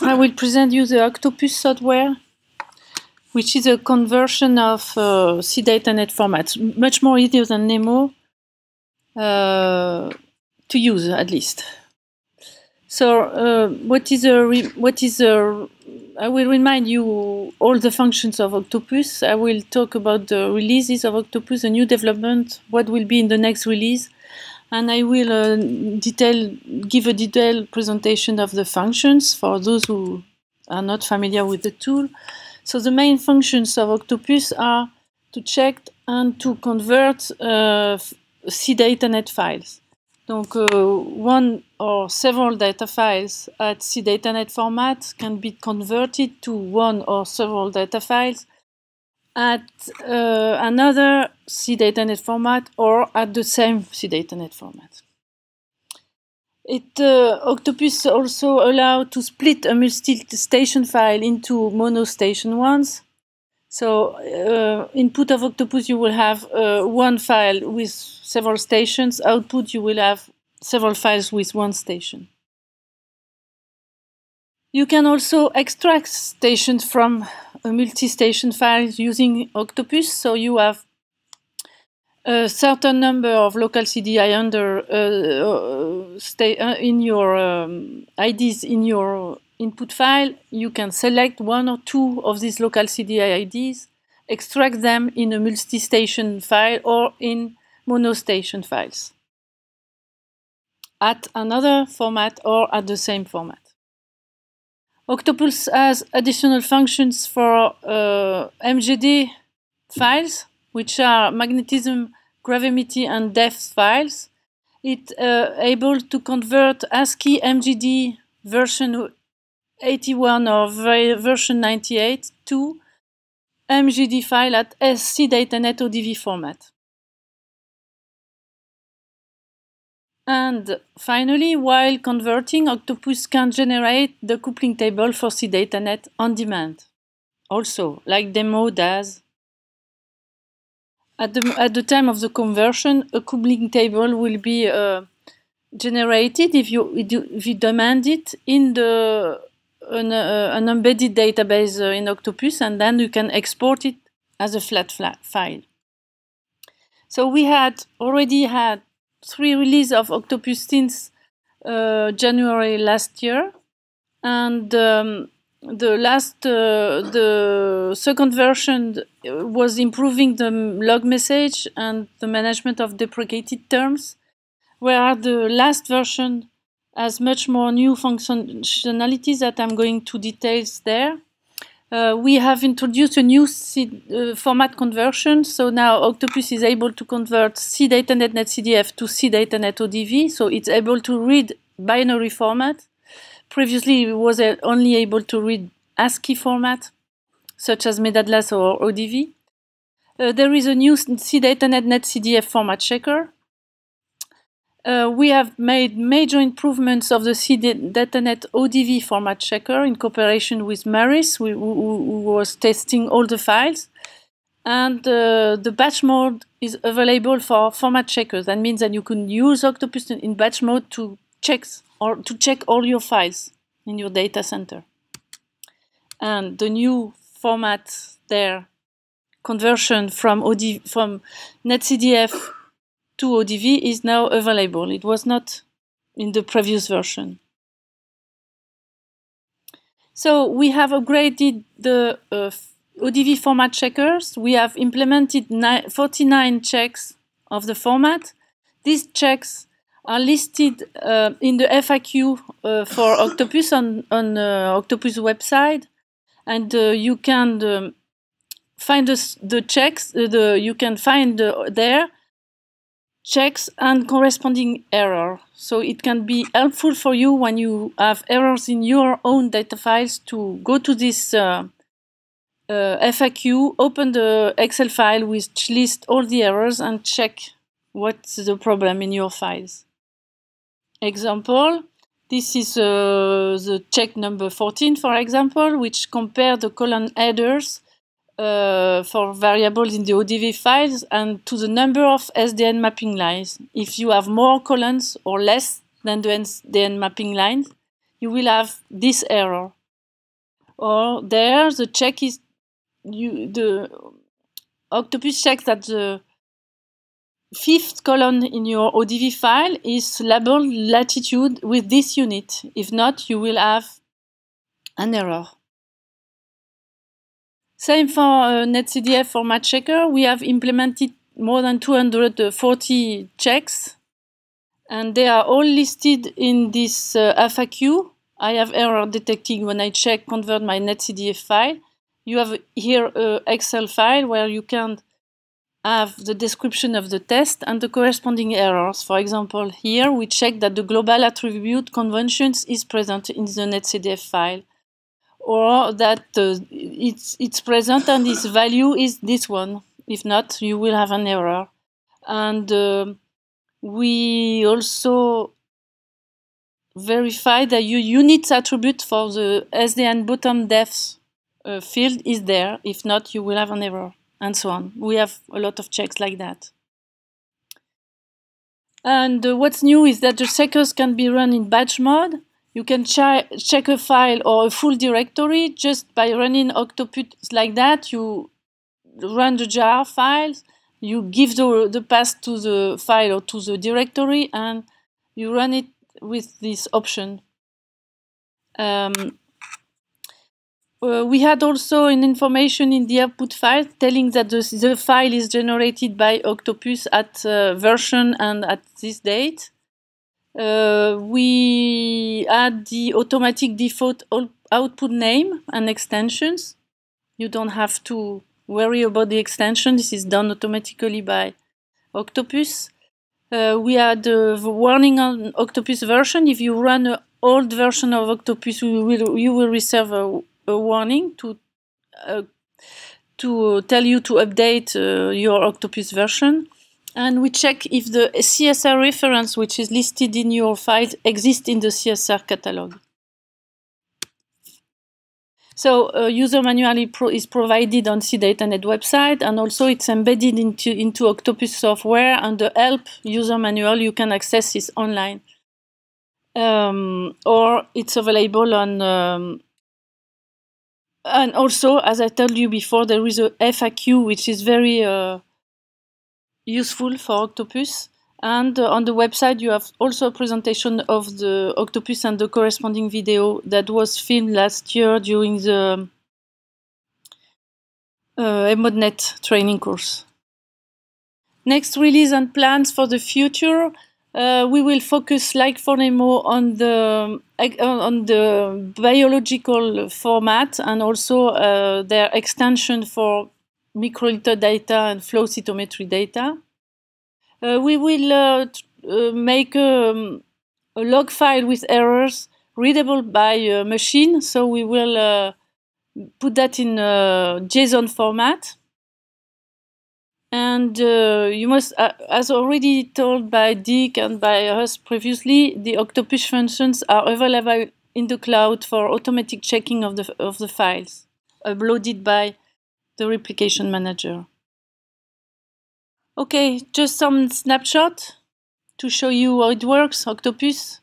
I will present you the Octopus software, which is a conversion of uh, net formats, much more easier than Nemo uh, to use, at least. So uh, what is a what is a I will remind you all the functions of Octopus. I will talk about the releases of Octopus, the new development, what will be in the next release, and I will uh, detail, give a detailed presentation of the functions for those who are not familiar with the tool. So the main functions of Octopus are to check and to convert uh, C net files. Donc, uh, one or several data files at C format can be converted to one or several data files at uh, another CDataNet format or at the same CDataNet format. It uh, Octopus also allows to split a multi-station file into mono-station ones. So uh, input of Octopus you will have uh, one file with several stations. Output you will have several files with one station. You can also extract stations from a uh, multi-station file using Octopus, so you have a certain number of local CDI under uh, uh stay uh, in your um, IDs in your input file. You can select one or two of these local CDI IDs, extract them in a multi-station file or in mono-station files at another format or at the same format. Octopus has additional functions for uh, MGD files, which are magnetism, gravity, and depth files. It's uh, able to convert ASCII MGD version 81 or version 98 to MGD file at SC DataNet ODV format. And finally, while converting, Octopus can generate the coupling table for CDataNet on demand. Also, like Demo does. At the, at the time of the conversion, a coupling table will be uh, generated if you, if you demand it in the an, uh, an embedded database uh, in Octopus, and then you can export it as a flat, flat file. So we had already had three release of Octopus since uh, January last year, and um, the last uh, the second version uh, was improving the log message and the management of deprecated terms, Where the last version has much more new functionalities that I'm going to details there. Uh, we have introduced a new C uh, format conversion. So now Octopus is able to convert Net NetCDF to Net ODV. So it's able to read binary format. Previously, it was uh, only able to read ASCII format, such as MetaDLAS or ODV. Uh, there is a new Net NetCDF format checker. Uh, we have made major improvements of the CDatanet ODV format checker in cooperation with Maris, who, who, who was testing all the files. And uh, the batch mode is available for format checkers. That means that you can use Octopus in batch mode to check or to check all your files in your data center. And the new format there, conversion from OD from NetCDF 2ODV is now available. It was not in the previous version. So we have upgraded the uh, ODV format checkers. We have implemented 49 checks of the format. These checks are listed uh, in the FAQ uh, for Octopus on, on uh, Octopus website. And uh, you can um, find the, the checks, uh, the, you can find there checks and corresponding error. So it can be helpful for you when you have errors in your own data files to go to this uh, uh, FAQ, open the Excel file which lists all the errors and check what's the problem in your files. Example, this is uh, the check number 14, for example, which compare the column headers uh, for variables in the ODV files and to the number of SDN mapping lines. If you have more columns or less than the SDN mapping lines, you will have this error. Or there, the check is you the Octopus checks that the fifth column in your ODV file is labeled latitude with this unit. If not, you will have an error. Same for uh, NetCDF for checker. We have implemented more than 240 checks, and they are all listed in this uh, FAQ. I have error detecting when I check convert my NetCDF file. You have here an uh, Excel file where you can have the description of the test and the corresponding errors. For example, here we check that the global attribute conventions is present in the NetCDF file or that the it's it's present and its value is this one. If not, you will have an error. And uh, we also verify that your units attribute for the SDN bottom depth uh, field is there. If not, you will have an error, and so on. We have a lot of checks like that. And uh, what's new is that the checkers can be run in batch mode. You can ch check a file or a full directory just by running Octopus like that. You run the jar files, you give the, the path to the file or to the directory, and you run it with this option. Um, uh, we had also an information in the output file telling that the, the file is generated by Octopus at uh, version and at this date. Uh, we add the automatic default output name and extensions. You don't have to worry about the extension. This is done automatically by Octopus. Uh, we add a warning on Octopus version. If you run an old version of Octopus, you will, you will receive a, a warning to uh, to tell you to update uh, your Octopus version and we check if the CSR reference, which is listed in your file, exists in the CSR catalog. So a uh, user manual is provided on CDataNet website, and also it's embedded into, into Octopus software. And the Help user manual, you can access is online. Um, or it's available on... Um, and also, as I told you before, there is a FAQ, which is very... Uh, useful for Octopus. And uh, on the website, you have also a presentation of the octopus and the corresponding video that was filmed last year during the uh, EMODNet training course. Next release and plans for the future. Uh, we will focus, like for Nemo, on the on the biological format and also uh, their extension for microliter data and flow cytometry data. Uh, we will uh, uh, make um, a log file with errors readable by a uh, machine. So we will uh, put that in uh, JSON format. And you must, as already told by Dick and by us previously, the Octopus functions are available in the cloud for automatic checking of the, of the files uploaded by the replication manager. Okay, just some snapshot to show you how it works, Octopus.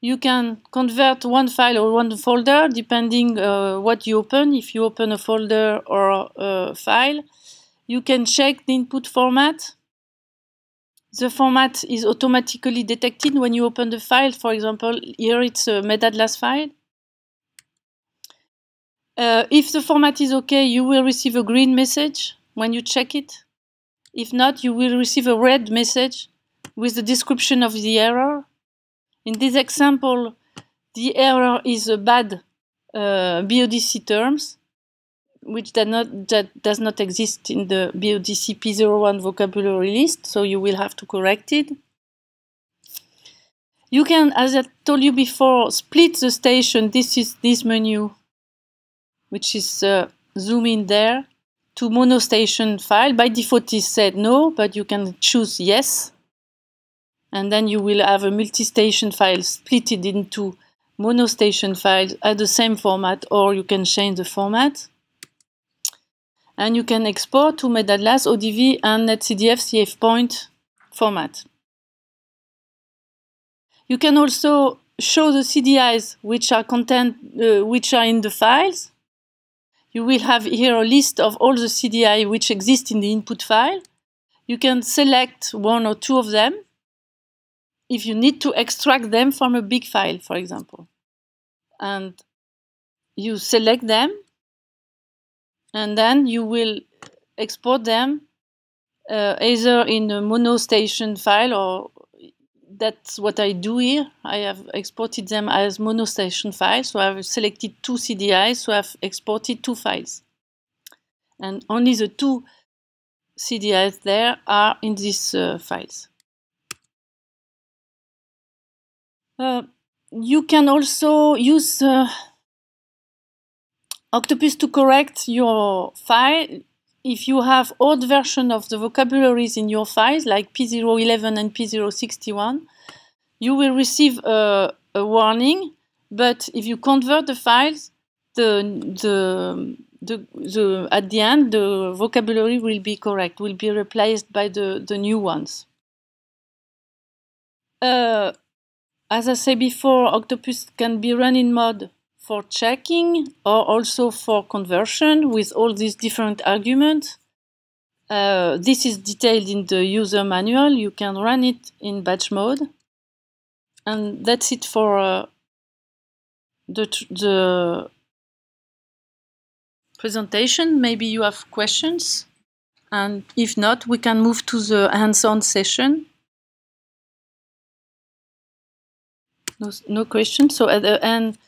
You can convert one file or one folder depending uh, what you open, if you open a folder or a file. You can check the input format. The format is automatically detected when you open the file. For example, here it's a MedAtlas file. Uh, if the format is okay, you will receive a green message when you check it. If not, you will receive a red message with the description of the error. In this example, the error is a bad uh, BODC terms, which does not, that does not exist in the BODC P01 vocabulary list, so you will have to correct it. You can, as I told you before, split the station. This is this menu which is uh, zoom in there to monostation file. By default, it said no, but you can choose yes. And then you will have a multi-station file split into monostation files at the same format, or you can change the format. And you can export to MedAtlas, ODV, and NetCDF CF point format. You can also show the CDIs which are content, uh, which are in the files you will have here a list of all the CDI which exist in the input file. You can select one or two of them if you need to extract them from a big file, for example. And you select them and then you will export them uh, either in a mono station file or that's what I do here. I have exported them as monostation files. So I've selected two CDIs, so I've exported two files. And only the two CDIs there are in these uh, files. Uh, you can also use uh, Octopus to correct your file if you have old version of the vocabularies in your files, like P011 and P061, you will receive a, a warning. But if you convert the files, the, the, the, the, at the end, the vocabulary will be correct, will be replaced by the, the new ones. Uh, as I said before, Octopus can be run in mode for checking or also for conversion with all these different arguments. Uh, this is detailed in the user manual. You can run it in batch mode. And that's it for uh, the, the presentation. Maybe you have questions. And if not, we can move to the hands-on session. No, no questions. So at the end,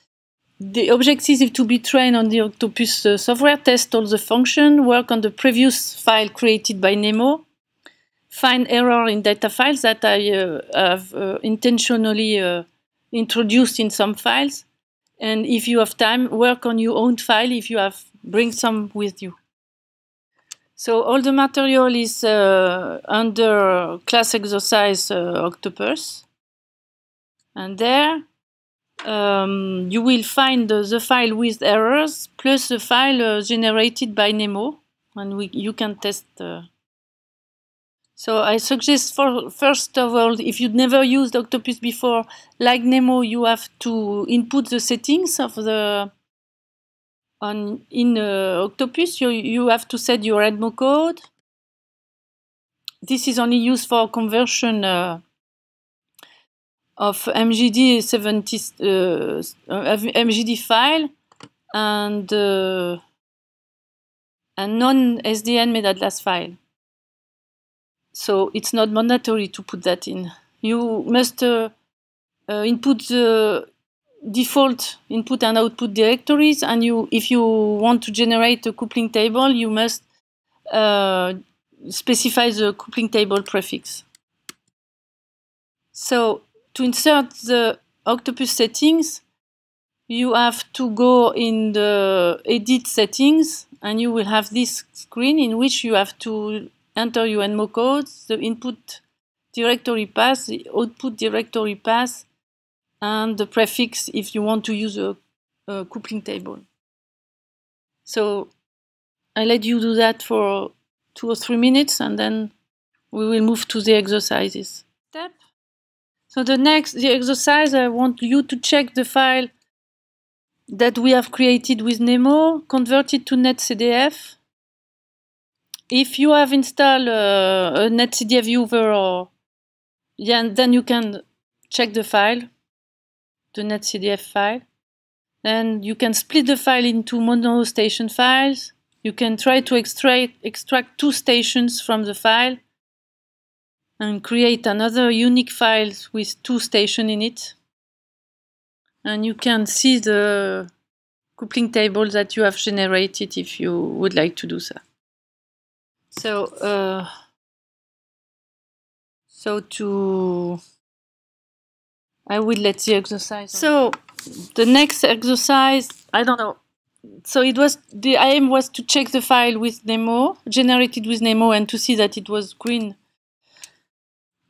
the objective to be trained on the Octopus uh, software, test all the function, work on the previous file created by Nemo, find error in data files that I uh, have uh, intentionally uh, introduced in some files, and if you have time, work on your own file if you have bring some with you. So all the material is uh, under class exercise uh, octopus. And there um, you will find the, the, file with errors plus the file uh, generated by Nemo, and we, you can test. Uh. So I suggest for first of all, if you've never used Octopus before, like Nemo, you have to input the settings of the on in uh, Octopus. You you have to set your Edmo code. This is only used for conversion uh, of MGD 70 uh, MGD file and uh, a non-SDN metadata file. So it's not mandatory to put that in. You must uh, uh, input the default input and output directories, and you, if you want to generate a coupling table, you must uh, specify the coupling table prefix. So to insert the octopus settings, you have to go in the edit settings and you will have this screen in which you have to enter your NMO codes, the input directory path, the output directory path, and the prefix if you want to use a, a coupling table. So I let you do that for two or three minutes and then we will move to the exercises. So the next, the exercise, I want you to check the file that we have created with Nemo, convert it to netcdf. If you have installed uh, a netcdf viewer, or, yeah, then you can check the file, the netcdf file. Then you can split the file into mono station files. You can try to extract, extract two stations from the file and create another unique file with two station in it. And you can see the coupling table that you have generated if you would like to do so. So, uh, so to, I will let the exercise. So the next exercise, I don't know. So it was the aim was to check the file with Nemo generated with Nemo and to see that it was green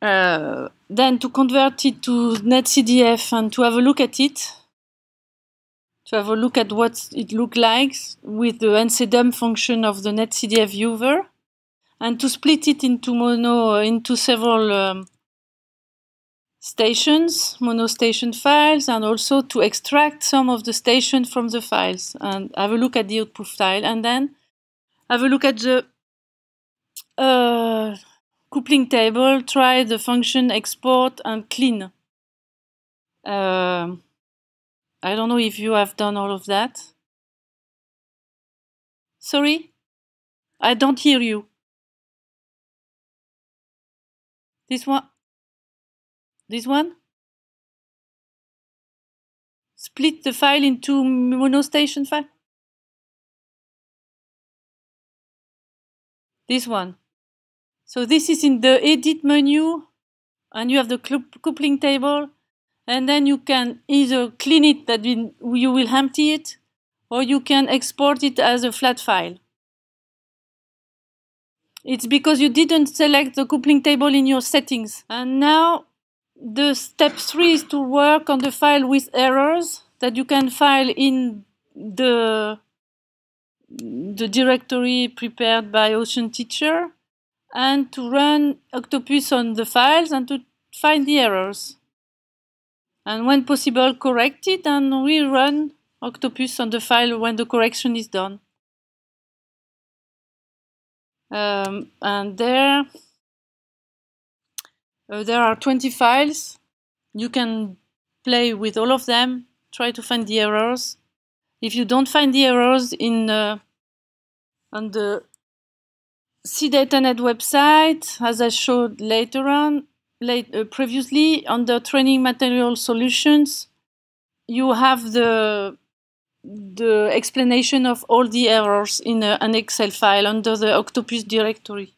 uh, then to convert it to netcdf and to have a look at it, to have a look at what it looks like with the ncdump function of the netcdf viewer, and to split it into mono uh, into several um, stations, mono station files, and also to extract some of the station from the files and have a look at the output file, and then have a look at the uh, coupling table, try the function export and clean. Uh, I don't know if you have done all of that. Sorry? I don't hear you. This one? This one? Split the file into monostation file? This one. So this is in the edit menu and you have the coupling table and then you can either clean it that you will empty it or you can export it as a flat file. It's because you didn't select the coupling table in your settings. And now the step three is to work on the file with errors that you can file in the, the directory prepared by Ocean Teacher and to run Octopus on the files and to find the errors. And when possible, correct it and rerun Octopus on the file when the correction is done. Um, and there, uh, there are 20 files. You can play with all of them, try to find the errors. If you don't find the errors in uh, on the CDataNet website, as I showed later on, late, uh, previously, under training material solutions, you have the the explanation of all the errors in a, uh, an Excel file under the Octopus directory.